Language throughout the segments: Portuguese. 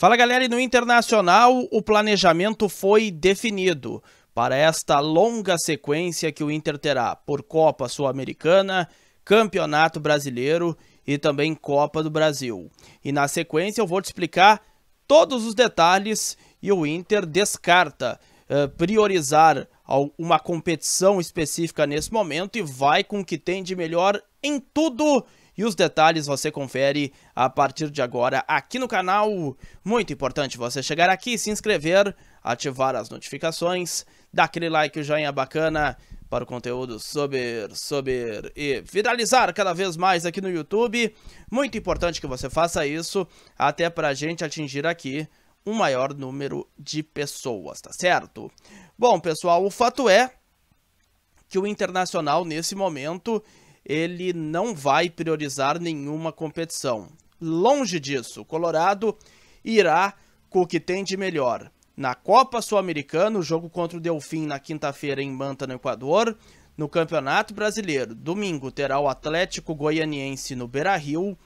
Fala galera, e no Internacional o planejamento foi definido para esta longa sequência que o Inter terá por Copa Sul-Americana, Campeonato Brasileiro e também Copa do Brasil. E na sequência eu vou te explicar todos os detalhes e o Inter descarta eh, priorizar uma competição específica nesse momento e vai com o que tem de melhor em tudo e os detalhes você confere a partir de agora aqui no canal. Muito importante você chegar aqui, se inscrever, ativar as notificações, dar aquele like, o joinha bacana para o conteúdo sobre sobre e viralizar cada vez mais aqui no YouTube. Muito importante que você faça isso, até para a gente atingir aqui um maior número de pessoas, tá certo? Bom, pessoal, o fato é que o Internacional, nesse momento, ele não vai priorizar nenhuma competição. Longe disso, o Colorado irá com o que tem de melhor. Na Copa Sul-Americana, o jogo contra o Delfim na quinta-feira em Manta, no Equador. No Campeonato Brasileiro, domingo terá o Atlético Goianiense no Beira-Rio.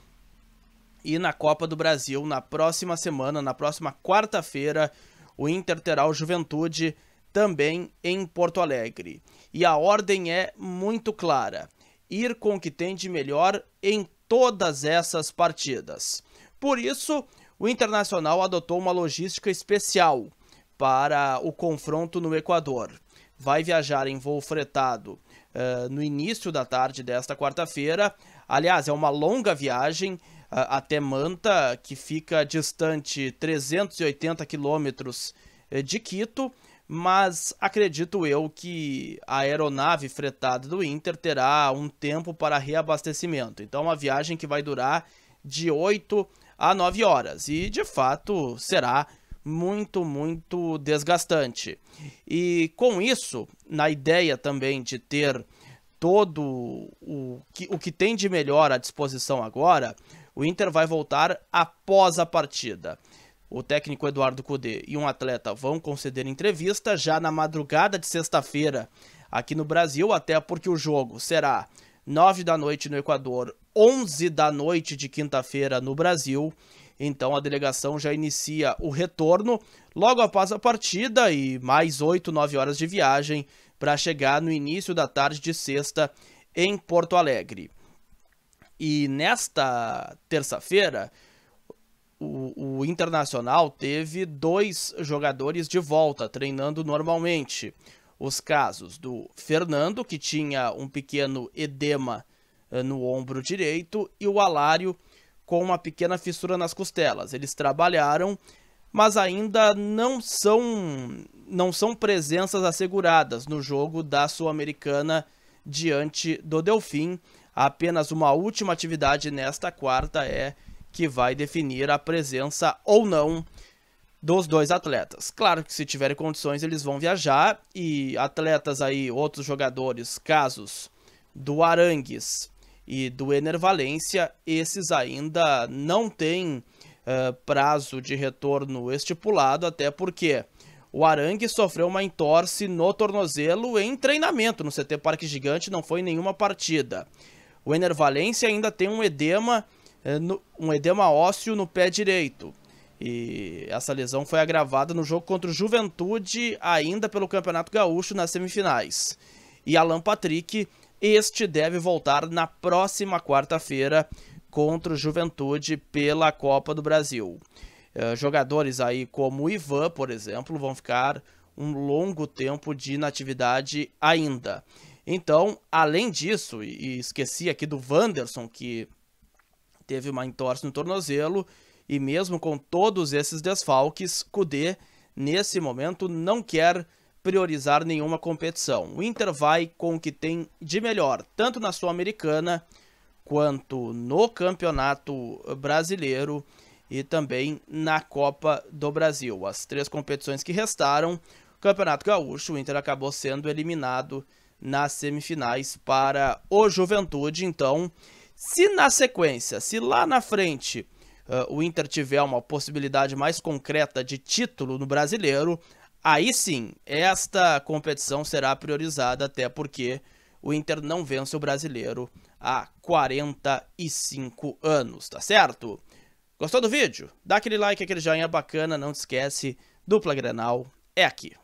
E na Copa do Brasil, na próxima semana, na próxima quarta-feira, o Inter terá o Juventude também em Porto Alegre. E a ordem é muito clara ir com o que tem de melhor em todas essas partidas. Por isso, o Internacional adotou uma logística especial para o confronto no Equador. Vai viajar em voo fretado uh, no início da tarde desta quarta-feira. Aliás, é uma longa viagem uh, até Manta, que fica distante 380 quilômetros eh, de Quito mas acredito eu que a aeronave fretada do Inter terá um tempo para reabastecimento. Então, uma viagem que vai durar de 8 a 9 horas e de fato será muito, muito desgastante. E com isso, na ideia também de ter todo o que, o que tem de melhor à disposição agora, o Inter vai voltar após a partida. O técnico Eduardo Cudê e um atleta vão conceder entrevista já na madrugada de sexta-feira aqui no Brasil, até porque o jogo será 9 da noite no Equador, 11 da noite de quinta-feira no Brasil. Então a delegação já inicia o retorno logo após a partida e mais 8, 9 horas de viagem para chegar no início da tarde de sexta em Porto Alegre. E nesta terça-feira, o, o Internacional teve dois jogadores de volta treinando normalmente. Os casos do Fernando, que tinha um pequeno edema eh, no ombro direito, e o Alário, com uma pequena fissura nas costelas. Eles trabalharam, mas ainda não são, não são presenças asseguradas no jogo da Sul-Americana diante do Delfim. Apenas uma última atividade nesta quarta é que vai definir a presença ou não dos dois atletas. Claro que se tiverem condições eles vão viajar e atletas aí, outros jogadores, casos do Arangues e do Enervalência, esses ainda não têm uh, prazo de retorno estipulado, até porque o Arangues sofreu uma entorse no tornozelo em treinamento no CT Parque Gigante, não foi em nenhuma partida. O Enervalência ainda tem um edema é, um edema ósseo no pé direito. E essa lesão foi agravada no jogo contra o Juventude, ainda pelo Campeonato Gaúcho, nas semifinais. E Alan Patrick, este deve voltar na próxima quarta-feira contra o Juventude pela Copa do Brasil. É, jogadores aí como o Ivan, por exemplo, vão ficar um longo tempo de inatividade ainda. Então, além disso, e esqueci aqui do Wanderson, que teve uma entorse no tornozelo e mesmo com todos esses desfalques, Kudê, nesse momento, não quer priorizar nenhuma competição. O Inter vai com o que tem de melhor, tanto na Sul-Americana quanto no Campeonato Brasileiro e também na Copa do Brasil. As três competições que restaram, o Campeonato Gaúcho, o Inter acabou sendo eliminado nas semifinais para o Juventude, então se na sequência, se lá na frente uh, o Inter tiver uma possibilidade mais concreta de título no brasileiro, aí sim, esta competição será priorizada, até porque o Inter não vence o brasileiro há 45 anos, tá certo? Gostou do vídeo? Dá aquele like, aquele joinha bacana, não te esquece, dupla Grenal é aqui.